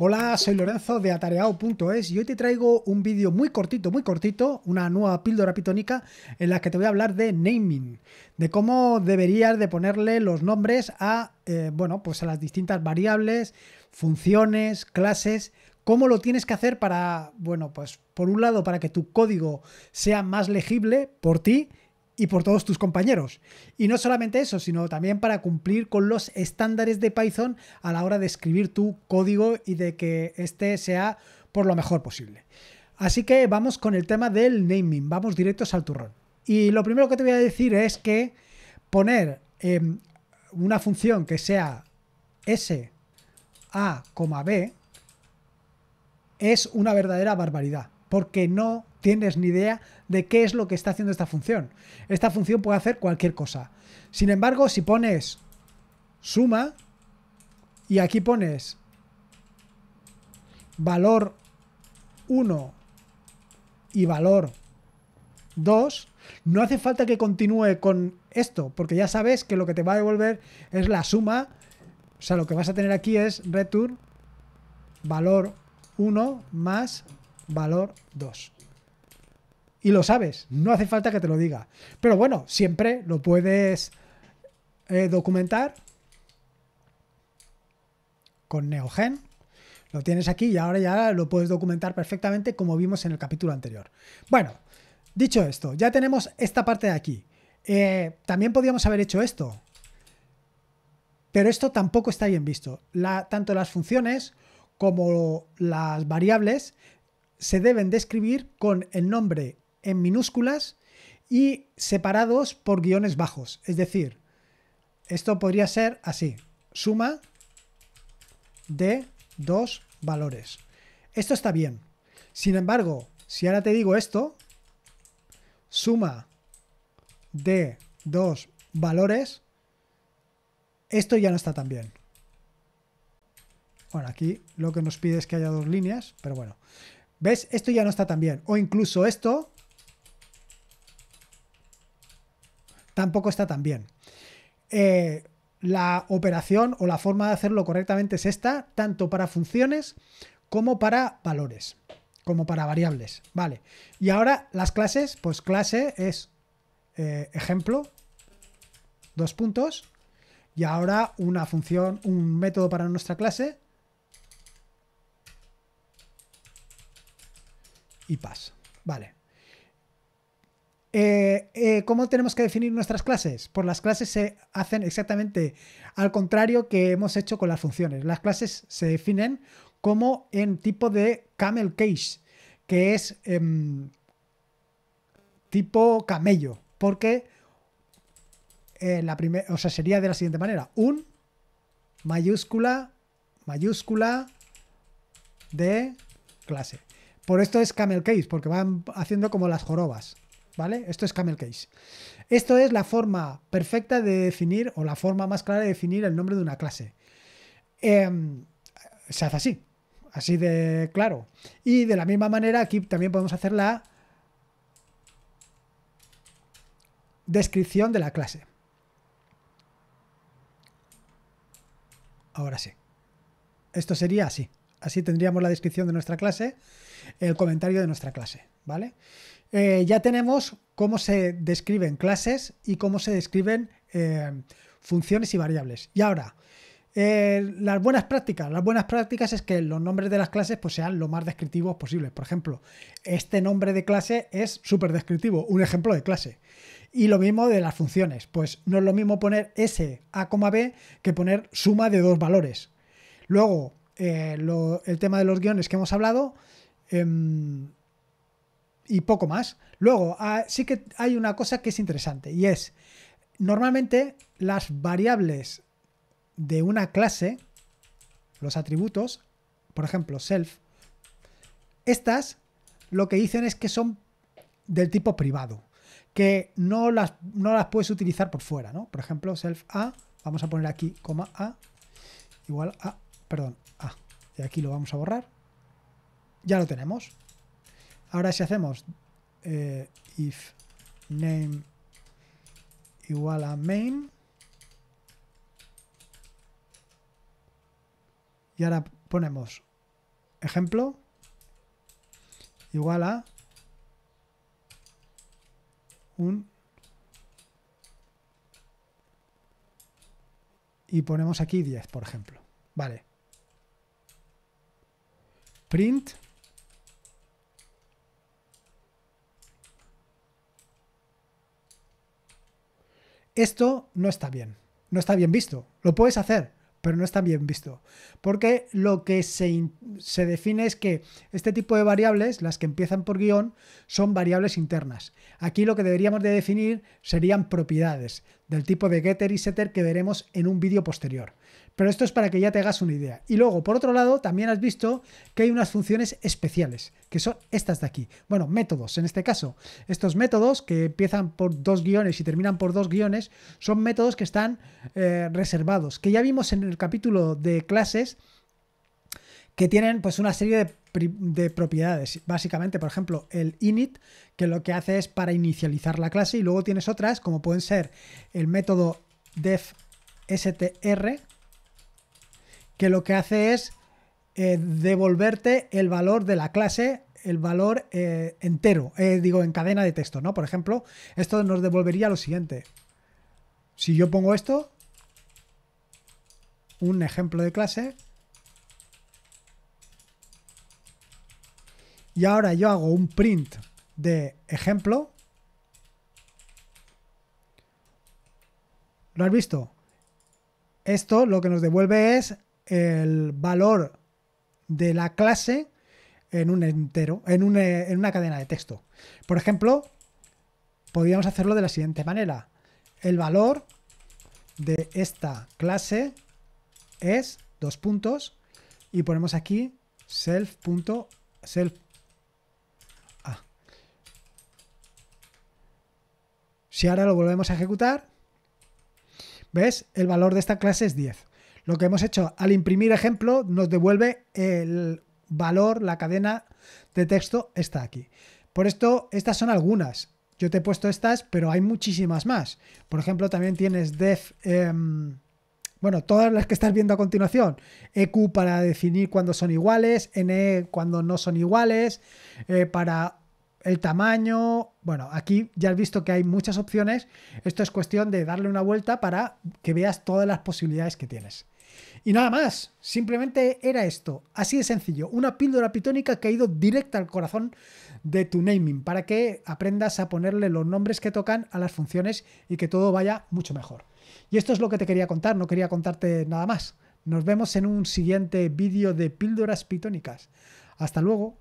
Hola, soy Lorenzo de atareado.es y hoy te traigo un vídeo muy cortito, muy cortito, una nueva píldora pitónica en la que te voy a hablar de naming, de cómo deberías de ponerle los nombres a, eh, bueno, pues a las distintas variables, funciones, clases, cómo lo tienes que hacer para, bueno, pues por un lado para que tu código sea más legible por ti y por todos tus compañeros. Y no solamente eso, sino también para cumplir con los estándares de Python a la hora de escribir tu código y de que este sea por lo mejor posible. Así que vamos con el tema del naming, vamos directos al turrón. Y lo primero que te voy a decir es que poner em, una función que sea S, A, B es una verdadera barbaridad porque no tienes ni idea de qué es lo que está haciendo esta función. Esta función puede hacer cualquier cosa. Sin embargo, si pones suma y aquí pones valor 1 y valor 2, no hace falta que continúe con esto, porque ya sabes que lo que te va a devolver es la suma, o sea, lo que vas a tener aquí es return valor 1 más valor 2. Y lo sabes, no hace falta que te lo diga. Pero bueno, siempre lo puedes eh, documentar con NeoGen. Lo tienes aquí y ahora ya lo puedes documentar perfectamente como vimos en el capítulo anterior. Bueno, dicho esto, ya tenemos esta parte de aquí. Eh, también podríamos haber hecho esto. Pero esto tampoco está bien visto. La, tanto las funciones como las variables se deben describir con el nombre en minúsculas y separados por guiones bajos. Es decir, esto podría ser así, suma de dos valores. Esto está bien. Sin embargo, si ahora te digo esto, suma de dos valores, esto ya no está tan bien. Bueno, aquí lo que nos pide es que haya dos líneas, pero bueno. ¿Ves? Esto ya no está tan bien. O incluso esto tampoco está tan bien. Eh, la operación o la forma de hacerlo correctamente es esta, tanto para funciones como para valores, como para variables. Vale. Y ahora las clases, pues clase es eh, ejemplo, dos puntos, y ahora una función, un método para nuestra clase y Vale. Eh, eh, ¿Cómo tenemos que definir nuestras clases? Pues las clases se hacen exactamente al contrario que hemos hecho con las funciones. Las clases se definen como en tipo de camel case, que es em, tipo camello, porque eh, la primera, o sería de la siguiente manera: un mayúscula mayúscula de clase. Por esto es camel case, porque van haciendo como las jorobas, ¿vale? Esto es camel case. Esto es la forma perfecta de definir, o la forma más clara de definir el nombre de una clase. Em, se hace así, así de claro. Y de la misma manera aquí también podemos hacer la descripción de la clase. Ahora sí. Esto sería así. Así tendríamos la descripción de nuestra clase, el comentario de nuestra clase, ¿vale? Eh, ya tenemos cómo se describen clases y cómo se describen eh, funciones y variables. Y ahora, eh, las buenas prácticas. Las buenas prácticas es que los nombres de las clases pues, sean lo más descriptivos posibles. Por ejemplo, este nombre de clase es súper descriptivo, un ejemplo de clase. Y lo mismo de las funciones. Pues no es lo mismo poner S, A, B que poner suma de dos valores. Luego, eh, el tema de los guiones que hemos hablado em, y poco más. Luego, ah, sí que hay una cosa que es interesante y es, normalmente las variables de una clase, los atributos, por ejemplo, self, estas lo que dicen es que son del tipo privado, que no las, las puedes utilizar por fuera, ¿no? Por ejemplo, self a, vamos a poner aquí, coma a, igual a Perdón, Ah, de aquí lo vamos a borrar. Ya lo tenemos. Ahora si hacemos eh, if name igual a main. Y ahora ponemos ejemplo igual a un y ponemos aquí 10, por ejemplo. Vale print. Esto no está bien, no está bien visto. Lo puedes hacer, pero no está bien visto. Porque lo que se, se, define es que este tipo de variables, las que empiezan por guión, son variables internas. Aquí lo que deberíamos de definir serían propiedades del tipo de getter y setter que veremos en un vídeo posterior. Pero esto es para que ya te hagas una idea. Y luego, por otro lado, también has visto que hay unas funciones especiales, que son estas de aquí. Bueno, métodos en este caso. Estos métodos que empiezan por dos guiones y terminan por dos guiones son métodos que están eh, reservados, que ya vimos en el capítulo de clases que tienen pues una serie de, propiedades. Básicamente, por ejemplo, el init, que lo que hace es para inicializar la clase, y luego tienes otras, como pueden ser el método str que lo que hace es eh, devolverte el valor de la clase el valor eh, entero, eh, digo, en cadena de texto, ¿no? Por ejemplo, esto nos devolvería lo siguiente. Si yo pongo esto, un ejemplo de clase, Y ahora yo hago un print de ejemplo. ¿Lo has visto? Esto lo que nos devuelve es el valor de la clase en un entero, en, eh, una cadena de texto. Por ejemplo, podríamos hacerlo de la siguiente manera. El valor de esta clase es dos puntos y ponemos aquí self.self Si ahora lo volvemos a ejecutar, ¿ves? El valor de esta clase es 10. Lo que hemos hecho al imprimir ejemplo nos devuelve el valor, la cadena de texto está aquí. Por esto, estas son algunas. Yo te he puesto estas, pero hay muchísimas más. Por ejemplo, también tienes def... Em, bueno, todas las que estás viendo a continuación. EQ para definir cuando son iguales, NE cuando no son iguales, eh, para el tamaño. Bueno, aquí ya has visto que hay muchas opciones. Esto es cuestión de darle una vuelta para que veas todas las posibilidades que tienes. Y nada más, simplemente era esto, así de sencillo, una píldora pitónica que ha ido directa al corazón de tu naming para que aprendas a ponerle los nombres que tocan a las funciones y que todo vaya mucho mejor. Y esto es lo que te quería contar, no quería contarte nada más. Nos vemos en un siguiente vídeo de píldoras pitónicas. Hasta luego.